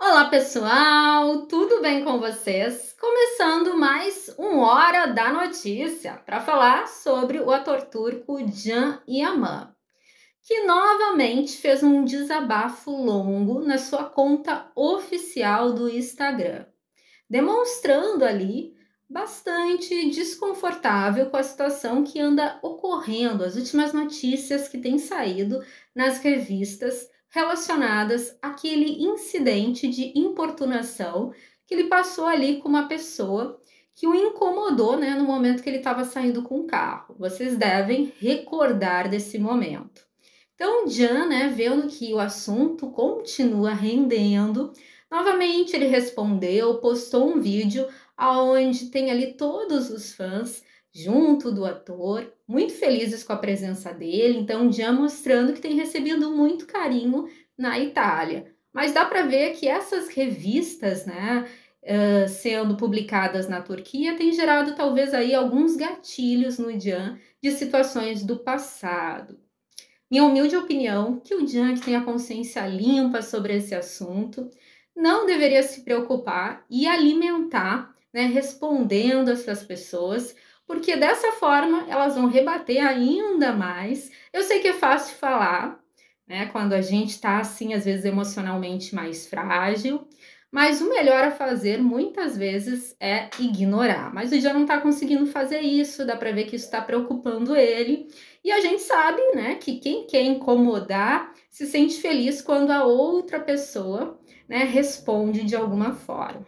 Olá pessoal, tudo bem com vocês? Começando mais um Hora da Notícia para falar sobre o ator turco Jan Yaman, que novamente fez um desabafo longo na sua conta oficial do Instagram, demonstrando ali bastante desconfortável com a situação que anda ocorrendo, as últimas notícias que têm saído nas revistas relacionadas àquele incidente de importunação que ele passou ali com uma pessoa que o incomodou né, no momento que ele estava saindo com o carro. Vocês devem recordar desse momento. Então, Jan, né, vendo que o assunto continua rendendo, novamente ele respondeu, postou um vídeo aonde tem ali todos os fãs junto do ator muito felizes com a presença dele, então o dia mostrando que tem recebido muito carinho na Itália. Mas dá para ver que essas revistas, né, sendo publicadas na Turquia, tem gerado talvez aí alguns gatilhos no Jean de situações do passado. Minha humilde opinião, que o Jean que tem a consciência limpa sobre esse assunto, não deveria se preocupar e alimentar, né, respondendo essas pessoas porque dessa forma elas vão rebater ainda mais. Eu sei que é fácil falar, né, quando a gente está assim, às vezes emocionalmente mais frágil, mas o melhor a fazer muitas vezes é ignorar. Mas o dia não está conseguindo fazer isso, dá para ver que isso está preocupando ele. E a gente sabe, né, que quem quer incomodar se sente feliz quando a outra pessoa, né, responde de alguma forma.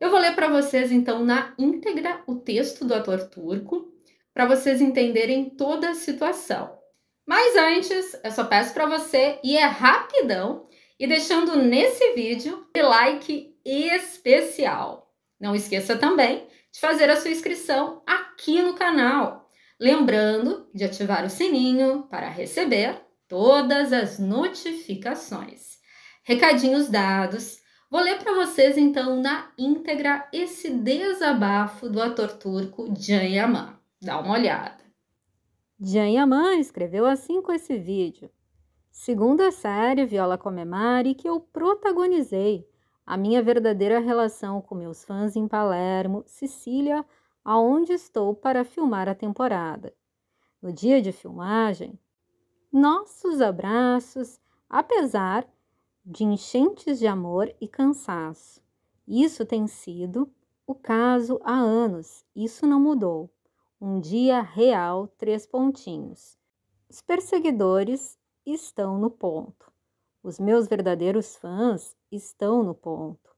Eu vou ler para vocês, então, na íntegra o texto do ator turco, para vocês entenderem toda a situação. Mas antes, eu só peço para você ir é rapidão e deixando nesse vídeo o like especial. Não esqueça também de fazer a sua inscrição aqui no canal. Lembrando de ativar o sininho para receber todas as notificações. Recadinhos dados, Vou ler para vocês então na íntegra esse desabafo do ator turco Can Yaman. Dá uma olhada. Can Yaman escreveu assim com esse vídeo. Segundo a série Viola Comemari, que eu protagonizei, a minha verdadeira relação com meus fãs em Palermo, Sicília, aonde estou para filmar a temporada. No dia de filmagem, nossos abraços, apesar de enchentes de amor e cansaço. Isso tem sido o caso há anos, isso não mudou. Um dia real, três pontinhos. Os perseguidores estão no ponto. Os meus verdadeiros fãs estão no ponto.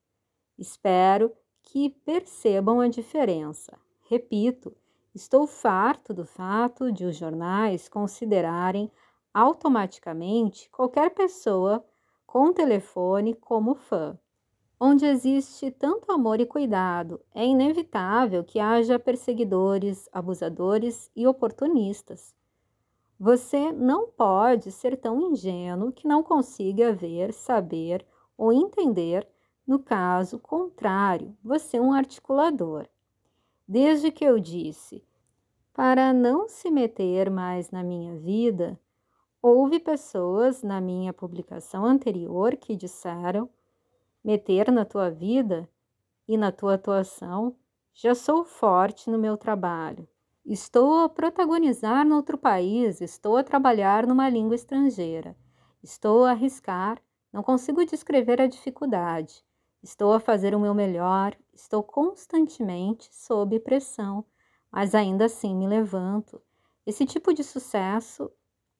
Espero que percebam a diferença. Repito, estou farto do fato de os jornais considerarem automaticamente qualquer pessoa com telefone como fã. Onde existe tanto amor e cuidado, é inevitável que haja perseguidores, abusadores e oportunistas. Você não pode ser tão ingênuo que não consiga ver, saber ou entender. No caso contrário, você é um articulador. Desde que eu disse, para não se meter mais na minha vida, Houve pessoas na minha publicação anterior que disseram: meter na tua vida e na tua atuação, já sou forte no meu trabalho. Estou a protagonizar outro país, estou a trabalhar numa língua estrangeira, estou a arriscar, não consigo descrever a dificuldade, estou a fazer o meu melhor, estou constantemente sob pressão, mas ainda assim me levanto. Esse tipo de sucesso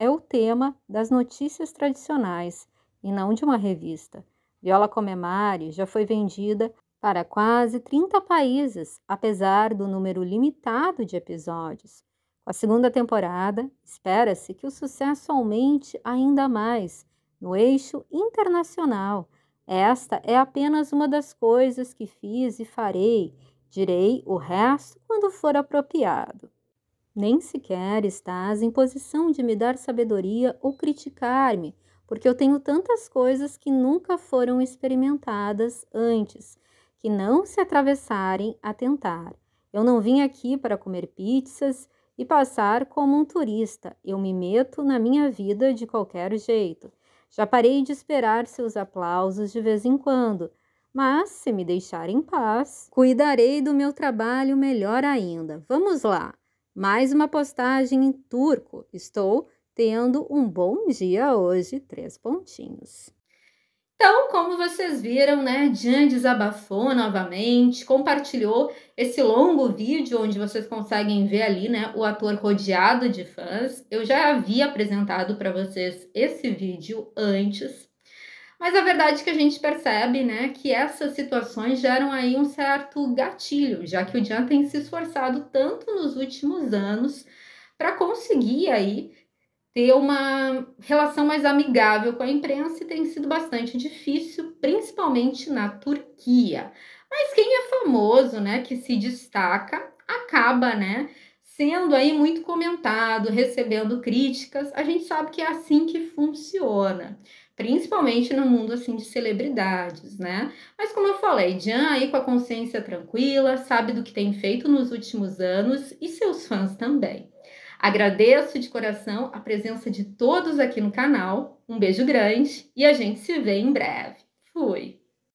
é o tema das notícias tradicionais e não de uma revista. Viola Comemari já foi vendida para quase 30 países, apesar do número limitado de episódios. Com a segunda temporada, espera-se que o sucesso aumente ainda mais no eixo internacional. Esta é apenas uma das coisas que fiz e farei. Direi o resto quando for apropriado. Nem sequer estás em posição de me dar sabedoria ou criticar-me, porque eu tenho tantas coisas que nunca foram experimentadas antes, que não se atravessarem a tentar. Eu não vim aqui para comer pizzas e passar como um turista. Eu me meto na minha vida de qualquer jeito. Já parei de esperar seus aplausos de vez em quando, mas se me deixar em paz, cuidarei do meu trabalho melhor ainda. Vamos lá! Mais uma postagem em turco. Estou tendo um bom dia hoje, três pontinhos. Então, como vocês viram, né, Jan desabafou novamente, compartilhou esse longo vídeo onde vocês conseguem ver ali, né, o ator rodeado de fãs. Eu já havia apresentado para vocês esse vídeo antes, mas a verdade é que a gente percebe, né, que essas situações geram aí um certo gatilho, já que o Jean tem se esforçado tanto nos últimos anos para conseguir aí ter uma relação mais amigável com a imprensa e tem sido bastante difícil, principalmente na Turquia. Mas quem é famoso, né, que se destaca, acaba, né, sendo aí muito comentado, recebendo críticas. A gente sabe que é assim que funciona principalmente no mundo assim de celebridades, né? Mas como eu falei, Jan aí com a consciência tranquila, sabe do que tem feito nos últimos anos e seus fãs também. Agradeço de coração a presença de todos aqui no canal. Um beijo grande e a gente se vê em breve. Fui.